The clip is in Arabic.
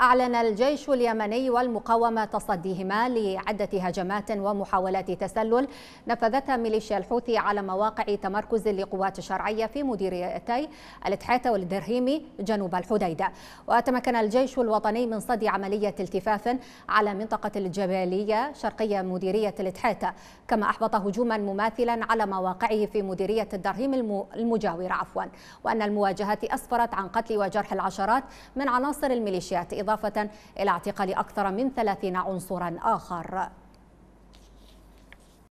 أعلن الجيش اليمني والمقاومة تصديهما لعدة هجمات ومحاولات تسلل نفذتها ميليشيا الحوثي على مواقع تمركز لقوات شرعية في مديريتي الاتحاتة والدرهيمي جنوب الحديدة وتمكن الجيش الوطني من صد عملية التفاف على منطقة الجبالية شرقية مديرية الاتحاتة كما أحبط هجوما مماثلا على مواقعه في مديرية الدرهيم المجاورة عفوا وأن المواجهات أسفرت عن قتل وجرح العشرات من عناصر الميليشيات إضافة إلى اعتقال أكثر من 30 عنصرا آخر